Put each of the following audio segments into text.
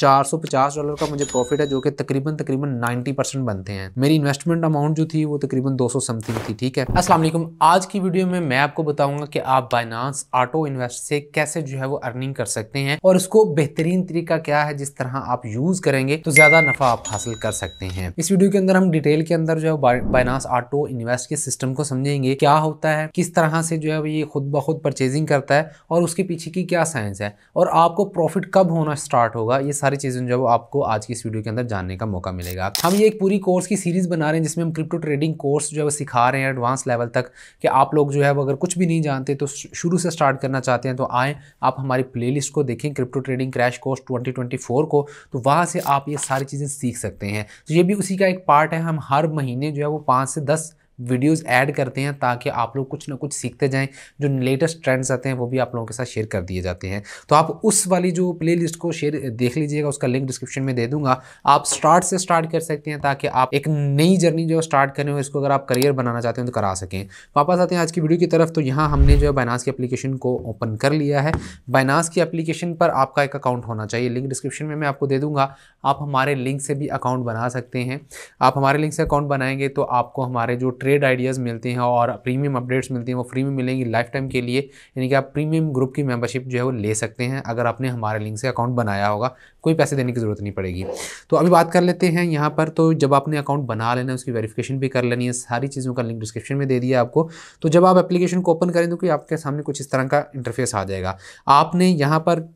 450 dollar का मुझे profit है जो कि तकरीबन तकरीबन 90 परसेंट बनते हैं मेरी इन्वेस्टमेंट अमाउंट जो थी वो तकरीबन 200 समथिंग थी ठीक है अस्सलाम वालेकुम आज की वीडियो में मैं आपको बताऊंगा कि आप बाइनांस ऑटो इन्वेस्ट से कैसे जो है वो अर्निंग कर सकते हैं और इसको बेहतरीन तरीका क्या है जिस तरह आप यूज करेंगे तो ज्यादा नफा आप हासिल कर सकते हैं इस वीडियो के अंदर हम डिटेल के अंदर जो है बाइनांस ऑटो इन्वेस्ट के सिस्टम को समझेंगे क्या होता है किस तरह से जो है ये खुद ब खुद परचेजिंग करता है और उसके पीछे की क्या साइंस है और आपको प्रॉफिट कब होना स्टार्ट होगा ये सारी चीज़ें जो आपको आज की इस वीडियो के अंदर जानने का मौका मिलेगा हम ये एक पूरी कोर्स की सीरीज़ बना रहे हैं जिसमें हम क्रिप्टो ट्रेडिंग कोर्स जो है वो सिखा रहे हैं एडवांस लेवल तक कि आप लोग जो है वो अगर कुछ भी नहीं जानते तो शुरू से स्टार्ट करना चाहते हैं तो आएँ आप हमारी प्ले को देखें crypto trading crash course twenty को तो वहाँ से आप ये सारी चीज़ें सीख सकते हैं तो ये भी उसी का एक पार्ट है हम हर महीने जो है वो पाँच से दस वीडियोस ऐड करते हैं ताकि आप लोग कुछ ना कुछ सीखते जाएं जो लेटेस्ट ट्रेंड्स आते हैं वो भी आप लोगों के साथ शेयर कर दिए जाते हैं तो आप उस वाली जो प्लेलिस्ट को शेयर देख लीजिएगा उसका लिंक डिस्क्रिप्शन में दे दूंगा आप स्टार्ट से स्टार्ट कर सकते हैं ताकि आप एक नई जर्नी जो स्टार्ट करें हो इसको अगर आप करियर बनाना चाहते हैं तो करा सकें तो वापस आते हैं आज की वीडियो की तरफ तो यहाँ हमने जो है बाइनास की अपलीकेशन को ओपन कर लिया है बैनास की अपलीकेशन पर आपका एक अकाउंट होना चाहिए लिंक डिस्क्रिप्शन में मैं आपको दे दूँगा आप हमारे लिंक से भी अकाउंट बना सकते हैं आप हमारे लिंक से अकाउंट बनाएंगे तो आपको हमारे जो ट्रेड आइडियाज़ मिलते हैं और प्रीमियम अपडेट्स मिलते हैं वो फ्री में मिलेंगी लाइफ टाइम के लिए यानी कि आप प्रीमियम ग्रुप की मेंबरशिप जो है वो ले सकते हैं अगर आपने हमारे लिंक से अकाउंट बनाया होगा कोई पैसे देने की ज़रूरत नहीं पड़ेगी तो अभी बात कर लेते हैं यहाँ पर तो जब आपने अकाउंट बना लेना है उसकी वेरीफिकेशन भी कर लेनी है सारी चीज़ों का लिंक डिस्क्रिप्शन में दे दिया आपको तो जब आप एप्लीकेशन को ओपन करें तो कि आपके सामने कुछ इस तरह का इंटरफेस आ जाएगा आपने यहाँ पर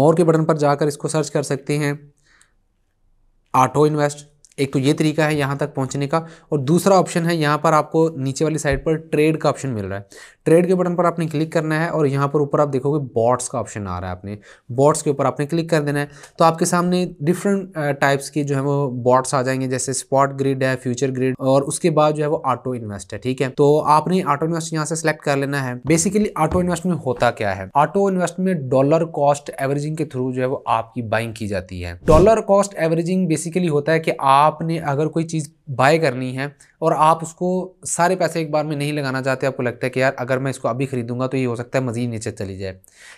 मोर के बटन पर जाकर इसको सर्च कर सकते हैं ऑटो इन्वेस्ट एक तो ये तरीका है यहाँ तक पहुँचने का और दूसरा ऑप्शन है यहाँ पर आपको नीचे वाली साइड पर ट्रेड का ऑप्शन मिल रहा है ट्रेड के बटन पर आपने क्लिक करना है और यहाँ पर ऊपर आप देखोगे बॉट्स का ऑप्शन आ रहा है आपने बॉट्स के ऊपर आपने क्लिक कर देना है तो आपके सामने डिफरेंट टाइप्स के जो है वो बॉट्स आ जाएंगे जैसे स्पॉट ग्रिड है फ्यूचर ग्रिड और उसके बाद जो है वो ऑटो इन्वेस्ट है ठीक है तो आपने ऑटो इन्वेस्ट यहाँ से सिलेक्ट कर लेना है बेसिकली ऑटो इन्वेस्ट में होता क्या है ऑटो इन्वेस्ट में डॉलर कॉस्ट एवरेजिंग के थ्रू जो है वो आपकी बाइंग की जाती है डॉलर कॉस्ट एवरेजिंग बेसिकली होता है कि आप आपने अगर कोई चीज़ बाय करनी है और आप उसको सारे पैसे एक बार में नहीं लगाना चाहते आपको लगता है कि यार अगर मैं इसको अभी खरीदूंगा तो ये हो सकता है मज़ीद नीचे चली जाए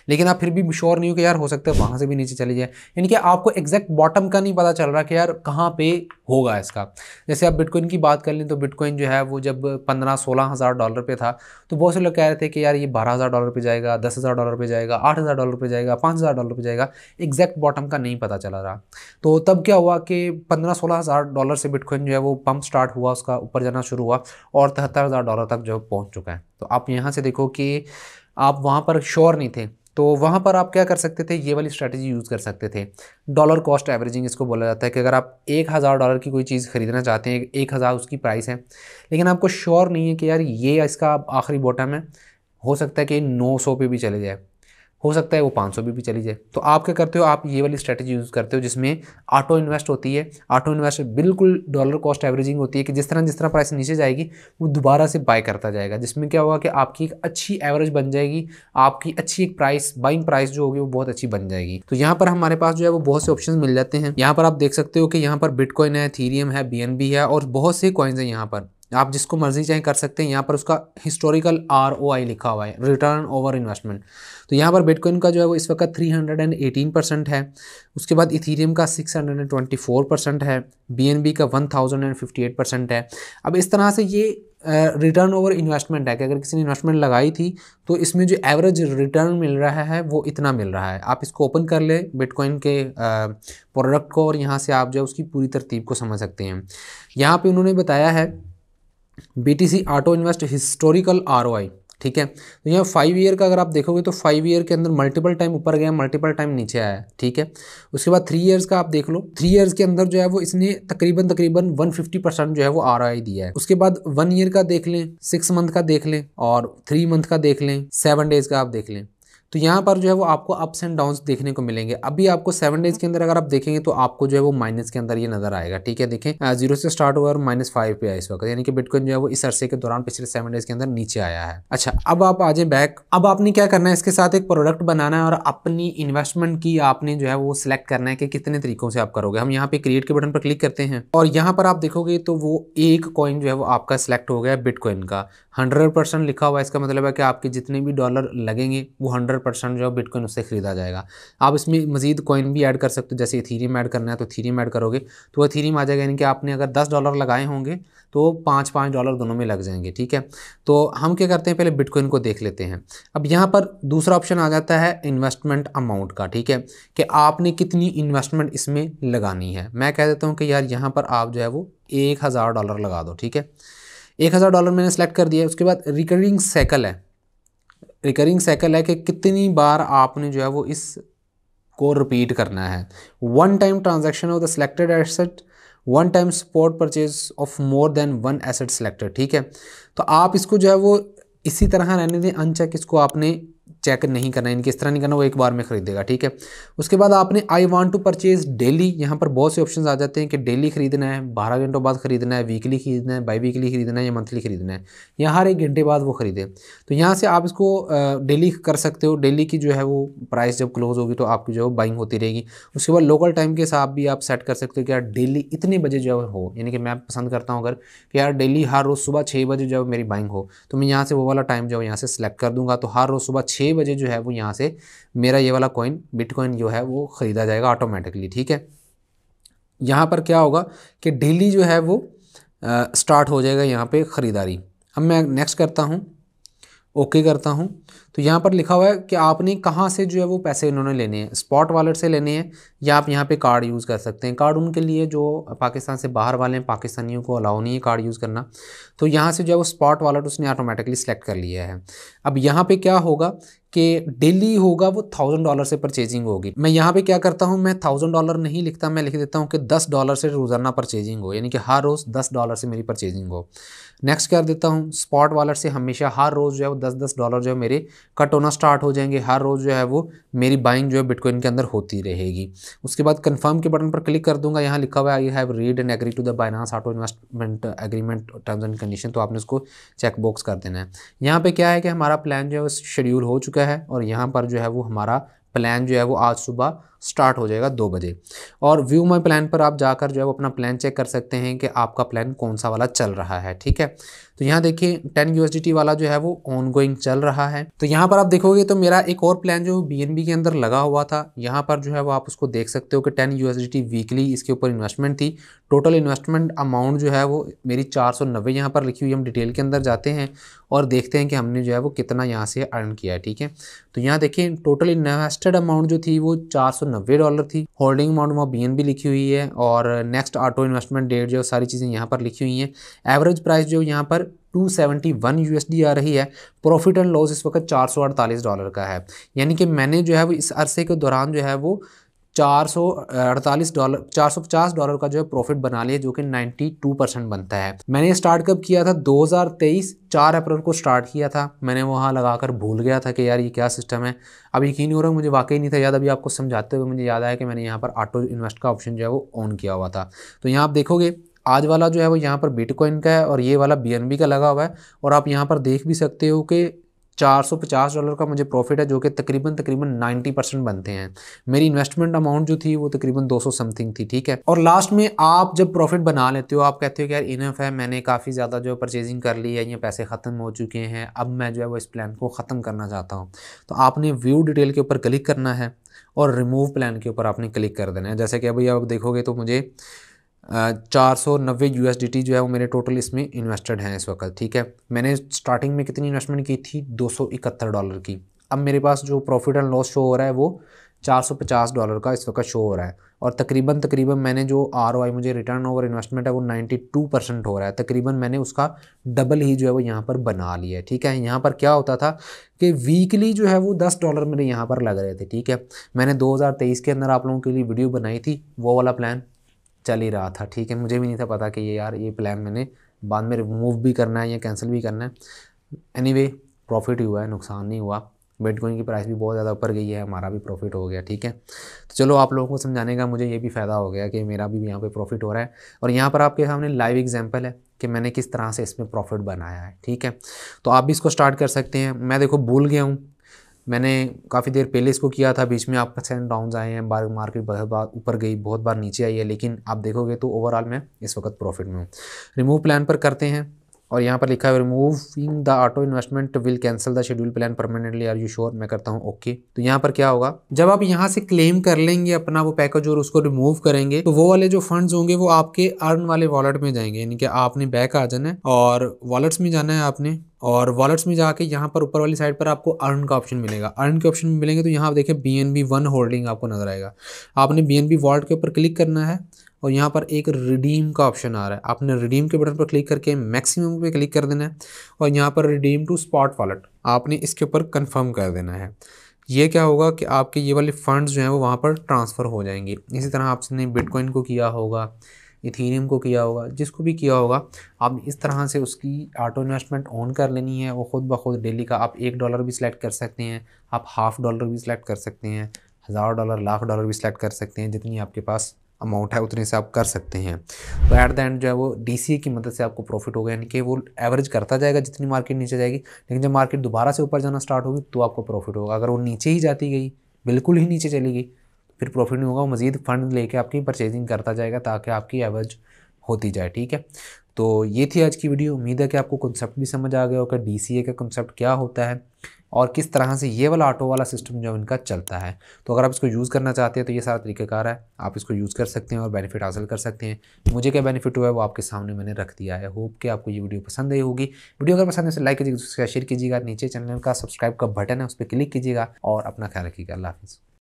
लेकिन आप फिर भी श्योर नहीं हो कि यार हो सकता है वहाँ से भी नीचे चली जाए यानी कि आपको एग्जैक्ट बॉटम का नहीं पता चल रहा कि यार कहाँ पर होगा इसका जैसे आप बिटकॉइन की बात कर लें तो बिटकॉइन जो है वो जब पंद्रह सोलह हज़ार डॉलर पर था तो बहुत से लोग कह रहे थे कि यार ये बारह हज़ार डॉलर पर जाएगा दस हज़ार डॉलर पर जाएगा आठ हज़ार डॉलर पर जाएगा पाँच हज़ार डॉलर पर जाएगा एग्जैक्ट बॉटम का नहीं पता चला रहा तो तब क्या हुआ कि पंद्रह सोलह हज़ार डॉलर से बिटकॉइन जो है वो पम्प स्टार्ट हुआ उसका ऊपर जाना शुरू हुआ और तिहत्तर हज़ार डॉलर तक जो पहुँच चुका है तो आप यहाँ से देखो कि आप वहाँ पर श्योर नहीं थे तो वहाँ पर आप क्या कर सकते थे ये वाली स्ट्रैटेजी यूज़ कर सकते थे डॉलर कॉस्ट एवरेजिंग इसको बोला जाता है कि अगर आप एक हज़ार डॉलर की कोई चीज़ ख़रीदना चाहते हैं एक हज़ार उसकी प्राइस है लेकिन आपको श्योर नहीं है कि यार ये इसका आखिरी बॉटम है हो सकता है कि नौ सौ पे भी चले जाए हो सकता है वो 500 पे भी चली जाए तो आप क्या करते हो आप ये वाली स्ट्रैटेजी यूज़ करते हो जिसमें ऑटो इन्वेस्ट होती है ऑटो इन्वेस्ट बिल्कुल डॉलर कॉस्ट एवरेजिंग होती है कि जिस तरह जिस तरह प्राइस नीचे जाएगी वो दोबारा से बाय करता जाएगा जिसमें क्या होगा कि आपकी एक अच्छी एवरेज बन जाएगी आपकी अच्छी एक प्राइस बाइंग प्राइस जो होगी वो बहुत अच्छी बन जाएगी तो यहाँ पर हमारे पास जो है वो बहुत से ऑप्शन मिल जाते हैं यहाँ पर आप देख सकते हो कि यहाँ पर बिटकॉइन है थीरियम है बी है और बहुत से कॉइन्स हैं यहाँ पर आप जिसको मर्जी चाहे कर सकते हैं यहाँ पर उसका हिस्टोरिकल आर लिखा हुआ है रिटर्न ओवर इन्वेस्टमेंट तो यहाँ पर बिटकॉइन का जो है वो इस वक्त 318 परसेंट है उसके बाद इथीरियम का 624 परसेंट है बी का 1058 परसेंट है अब इस तरह से ये रिटर्न ओवर इन्वेस्टमेंट है कि अगर किसी ने इन्वेस्टमेंट लगाई थी तो इसमें जो एवरेज रिटर्न मिल रहा है वो इतना मिल रहा है आप इसको ओपन कर ले बिटकॉइन के प्रोडक्ट को और यहाँ से आप जो है उसकी पूरी तरतीब को समझ सकते हैं यहाँ पे उन्होंने बताया है BTC auto invest historical ROI ठीक है तो यहाँ फाइव ईयर का अगर आप देखोगे तो फाइव ईयर के अंदर मल्टीपल टाइम ऊपर गया मल्टीपल टाइम नीचे आया ठीक है उसके बाद थ्री ईयर्स का आप देख लो थ्री ईयर्स के अंदर जो है वो इसने तकरीबन तकरीबन 150 परसेंट जो है वो आर दिया है उसके बाद वन ईयर का देख लें सिक्स मंथ का देख लें और थ्री मंथ का देख लें सेवन डेज का आप देख लें तो यहाँ पर जो है वो आपको अप्स एंड डाउन्स देखने को मिलेंगे अभी आपको सेवन डेज के अंदर अगर आप देखेंगे तो आपको जो है वो माइनस के अंदर ये नजर आएगा ठीक है देखें जीरो से स्टार्ट हुआ और माइनस फाइव पे आया इस वक्त यानी कि बिटकॉइन जो है वो इस अरसे के दौरान पिछले सेवन डेज के अंदर नीचे आया है अच्छा अब आप आ जाए बैक अब आपने क्या करना है इसके साथ एक प्रोडक्ट बनाना है और अपनी इन्वेस्टमेंट की आपने जो है वो सिलेक्ट करना है कि कितने तरीकों से आप करोगे हम यहाँ पे क्रिएट के बटन पर क्लिक करते हैं और यहाँ पर आप देखोगे तो वो एक कॉइन जो है वो आपका सिलेक्ट हो गया बिटकॉइन का हंड्रेड लिखा हुआ इसका मतलब है कि आपके जितने भी डॉलर लगेंगे वो हंड्रेड हंड्रेड परसेंट जो बिटकॉइन उससे खरीदा जाएगा आप इसमें मजीद कॉइन भी ऐड कर सकते हो जैसे थीरियम ऐड करना है तो थीरियम ऐड करोगे तो वह थीरियम आ जाएगा यानी कि आपने अगर दस डॉलर लगाए होंगे तो पाँच पाँच डॉलर दोनों में लग जाएंगे ठीक है तो हम क्या करते हैं पहले बिटकॉइन को देख लेते हैं अब यहाँ पर दूसरा ऑप्शन आ जाता है इन्वेस्टमेंट अमाउंट का ठीक है कि आपने कितनी इन्वेस्टमेंट इसमें लगानी है मैं कह देता हूँ कि यार यहाँ पर आप जो है वो एक हज़ार डॉलर लगा दो ठीक है एक हज़ार डॉलर मैंने सेलेक्ट कर दिया उसके बाद रिकरिंग साइकिल है रिकरिंग साइकिल है कि कितनी बार आपने जो है वो इस को रिपीट करना है one time transaction of the selected asset one time support purchase of more than one asset selected ठीक है तो आप इसको जो है वो इसी तरह रहने दें अनचेक इसको आपने चेक नहीं करना इनके इस तरह नहीं करना वो एक बार में ख़रीदेगा ठीक है उसके बाद आपने I want to purchase daily यहाँ पर बहुत से ऑप्शन आ जाते हैं कि डेली खरीदना है बारह घंटों बाद खरीदना है वीकली खरीदना है बाई वीकली खरीदना है या मंथली खरीदना है या हर एक घंटे बाद वो खरीदे तो यहाँ से आप इसको डेली कर सकते हो डेली की जो है वो प्राइस जब क्लोज़ होगी तो आपकी जो है बाइंग होती रहेगी उसके बाद लोकल टाइम के हिसाब भी आप सेट कर सकते हो कि यार डेली इतने बजे जो है हो यानी कि मैं पसंद करता हूँ अगर कि यार डेली हर रोज़ सुबह छः बजे जो मेरी बाइंग हो तो मैं यहाँ से वो वाला टाइम जो है यहाँ से सेलेक्ट कर दूँगा तो हर रोज़ सुबह छः बजे जो है वो यहाँ से मेरा ये वाला कॉइन बिटकॉइन जो है वो ख़रीदा जाएगा ऑटोमेटिकली ठीक है यहाँ पर क्या होगा कि डेली जो है वो स्टार्ट हो जाएगा यहाँ पे ख़रीदारी अब मैं नेक्स्ट करता हूँ ओके करता हूँ तो यहाँ पर लिखा हुआ है कि आपने कहाँ से जो है वो पैसे इन्होंने लेने हैं स्पॉट वॉलेट से लेने हैं या आप यहाँ पे कार्ड यूज़ कर सकते हैं कार्ड उनके लिए जो पाकिस्तान से बाहर वाले हैं पाकिस्तानियों को अलाउ नहीं है कार्ड यूज़ करना तो यहाँ से जो है वो स्पॉट वॉलेट उसने ऑटोमेटिकली सेलेक्ट कर लिया है अब यहाँ पर क्या होगा कि डेली होगा वो थाउजेंड डॉलर से परचेजिंग होगी मैं यहाँ पर क्या करता हूँ मैं थाउजेंड डॉलर नहीं लिखता मैं लिख देता हूँ कि दस डॉलर से रोज़ाना परचेजिंग हो यानी कि हर रोज़ दस डॉलर से मेरी परचेजिंग हो नेक्स्ट कर देता हूँ स्पॉट वालर से हमेशा हर रोज़ जो है वो दस दस डॉलर जो है मेरे कट होना स्टार्ट हो जाएंगे हर रोज़ जो है वो मेरी बाइंग जो है बिटकॉइन के अंदर होती रहेगी उसके बाद कन्फर्म के बटन पर क्लिक कर दूंगा यहाँ लिखा हुआ है I have read and agree to the Binance auto investment agreement terms and condition तो आपने उसको चेकबॉक्स कर देना है यहाँ पर क्या है कि हमारा प्लान जो है वो शेड्यूल हो चुका है और यहाँ पर जो है वो हमारा प्लान जो है वो आज सुबह स्टार्ट हो जाएगा दो बजे और व्यू माई प्लान पर आप जाकर जो है वो अपना प्लान चेक कर सकते हैं कि आपका प्लान कौन सा वाला चल रहा है ठीक है तो यहाँ देखिए टेन यू वाला जो है वो ऑनगोइंग चल रहा है तो यहाँ पर आप देखोगे तो मेरा एक और प्लान जो बी के अंदर लगा हुआ था यहाँ पर जो है वो आप उसको देख सकते हो कि टेन यू वीकली इसके ऊपर इन्वेस्टमेंट थी टोटल इन्वेस्टमेंट अमाउंट जो है वो मेरी चार सौ नब्बे यहाँ पर लिखी हुई हम डिटेल के अंदर जाते हैं और देखते हैं कि हमने जो है वो कितना यहाँ से अर्न किया है ठीक है तो यहाँ देखिए टोटल इन्वेस्टेड अमाउंट जो थी वो चार नब्बे डॉलर थी होल्डिंग अमाउंट वहाँ बी लिखी हुई है और नेक्स्ट ऑटो इन्वेस्टमेंट डेट जो सारी चीज़ें यहाँ पर लिखी हुई हैं एवरेज प्राइस जो यहाँ पर 271 यूएसडी आ रही है प्रॉफिट एंड लॉस इस वक्त चार डॉलर का है यानी कि मैंने जो है वो इस अरसे के दौरान जो है वो चार सौ अड़तालीस डॉलर चार सौ पचास डॉलर का जो है प्रॉफिट बना लिया जो कि नाइन्टी टू परसेंट बनता है मैंने स्टार्ट कब किया था दो हज़ार तेईस चार अप्रैल को स्टार्ट किया था मैंने वहाँ लगाकर भूल गया था कि यार ये क्या सिस्टम है अब यकीन हो रहा है मुझे वाकई नहीं था याद अभी आपको समझाते हुए मुझे याद आया कि मैंने यहाँ पर ऑटो इन्वेस्ट का ऑप्शन जो है वो ऑन किया हुआ था तो यहाँ आप देखोगे आज वाला जो है वो यहाँ पर बिटकॉइन का है और ये वाला बी का लगा हुआ है और आप यहाँ पर देख भी सकते हो कि 450 डॉलर का मुझे प्रॉफिट है जो कि तकरीबन तकरीबन 90 परसेंट बनते हैं मेरी इन्वेस्टमेंट अमाउंट जो थी वो तकरीबन 200 समथिंग थी ठीक है और लास्ट में आप जब प्रॉफिट बना लेते हो आप कहते हो कि यार इनफ है मैंने काफ़ी ज़्यादा जो परचेजिंग कर ली है ये पैसे ख़त्म हो चुके हैं अब मैं जो है वो इस प्लान को ख़त्म करना चाहता हूँ तो आपने व्यू डिटेल के ऊपर क्लिक करना है और रिमूव प्लान के ऊपर आपने क्लिक कर देना है जैसे कि अभी आप देखोगे तो मुझे चार सौ नब्बे यू जो है वो मेरे टोटल इसमें इन्वेस्टेड हैं इस वक्त ठीक है मैंने स्टार्टिंग में कितनी इन्वेस्टमेंट की थी दो सौ इकहत्तर डॉलर की अब मेरे पास जो प्रॉफिट एंड लॉस शो हो रहा है वो चार सौ पचास डॉलर का इस वक्त शो हो रहा है और तकरीबन तकरीबन मैंने जो आर मुझे रिटर्न ओवर इन्वेस्टमेंट है वो नाइन्टी टू परसेंट हो रहा है तकरीबन मैंने उसका डबल ही जो है वो यहाँ पर बना लिया है ठीक है यहाँ पर क्या होता था कि वीकली जो है वो दस डॉलर मेरे यहाँ पर लग रहे थे ठीक है मैंने दो हज़ार तेईस के अंदर आप लोगों के लिए वीडियो बनाई थी वो वाला प्लान चल ही रहा था ठीक है मुझे भी नहीं था पता कि ये यार ये प्लान मैंने बाद में रिमूव भी करना है या कैंसिल भी करना है एनी वे प्रॉफिट ही हुआ है नुकसान नहीं हुआ बिटकॉइन की प्राइस भी बहुत ज़्यादा ऊपर गई है हमारा भी प्रॉफिट हो गया ठीक है तो चलो आप लोगों को समझाने का मुझे ये भी फ़ायदा हो गया कि मेरा भी यहाँ पे प्रॉफिट हो रहा है और यहाँ पर आपके सामने लाइव एग्जांपल है कि मैंने किस तरह से इसमें प्रॉफिट बनाया है ठीक है तो आप भी इसको स्टार्ट कर सकते हैं मैं देखो भूल गया हूँ मैंने काफ़ी देर पहले इसको किया था बीच में आप एंड डाउन आए हैं बार मार्केट बहुत बार ऊपर गई बहुत बार नीचे आई है लेकिन आप देखोगे तो ओवरऑल मैं इस वक्त प्रॉफिट में हूँ रिमूव प्लान पर करते हैं और यहाँ पर लिखा है removing the auto investment will cancel the schedule plan permanently are you sure मैं करता हूँ ओके okay. तो यहाँ पर क्या होगा जब आप यहाँ से क्लेम कर लेंगे अपना वो पैकेज और उसको रिमूव करेंगे तो वो वाले जो फंड्स होंगे वो आपके अर्न वाले वॉलेट में जाएंगे यानी कि आपने बैक आ जाना है और वॉलेट्स में जाना है आपने और वॉलेट्स में जाके यहाँ पर ऊपर वाली साइड पर आपको अर्न का ऑप्शन मिलेगा अर्न के ऑप्शन में मिलेंगे तो यहाँ आप B N B one holding आपको नजर आएगा आपने बी एन बी वॉलेट के ऊपर क्लिक करना है और यहाँ पर एक रिडीम का ऑप्शन आ रहा है आपने रिडीम के बटन पर क्लिक करके मैक्सिमम पे क्लिक कर देना है और यहाँ पर रिडीम टू स्पॉट वॉलेट आपने इसके ऊपर कंफर्म कर देना है ये क्या होगा कि आपके ये वाले फ़ंड्स जो हैं वो वहाँ पर ट्रांसफ़र हो जाएंगे इसी तरह आपने बिटकॉइन को किया होगा इथीनियम को किया होगा जिसको भी किया होगा आप इस तरह से उसकी ऑटो इन्वेस्टमेंट ऑन कर लेनी है वो ख़ुद ब खुद डेली का आप एक डॉलर भी सिलेक्ट कर सकते हैं आप हाफ़ डॉलर भी सिलेक्ट कर सकते हैं हज़ार डॉलर लाख डॉलर भी सिलेक्ट कर सकते हैं जितनी आपके पास अमाउंट है उतने से आप कर सकते हैं तो ऐट द एंड जो है वो डी की मदद से आपको प्रॉफिट होगा यानी कि वो एवरेज करता जाएगा जितनी मार्केट नीचे जाएगी लेकिन जब मार्केट दोबारा से ऊपर जाना स्टार्ट होगी तो आपको प्रॉफिट होगा अगर वो नीचे ही जाती गई बिल्कुल ही नीचे चली गई तो फिर प्रॉफिट नहीं होगा वो मज़ीद फंड लेके आपकी परचेजिंग करता जाएगा ताकि आपकी एवरेज होती जाए ठीक है तो ये थी आज की वीडियो उम्मीद है कि आपको कॉन्सेप्ट भी समझ आ गया होगा डी का कॉन्सेप्ट क्या होता है और किस तरह से ये वाला ऑटो वाला सिस्टम जो इनका चलता है तो अगर आप इसको यूज़ करना चाहते हैं तो ये सारा तरीक़ाकार है आप इसको यूज़ कर सकते हैं और बेनिफिट हासिल कर सकते हैं मुझे क्या बेनिफिट हुआ है वो आपके सामने मैंने रख दिया है होप कि आपको ये वीडियो पसंद आई होगी वीडियो अगर पसंद है तो लाइक कीजिएगा शेयर कीजिएगा नीचे चैनल का सब्सक्राइब का बटन है उस पर क्लिक कीजिएगा और अपना ख्याल रखिएगा अल्लाह हाफिज़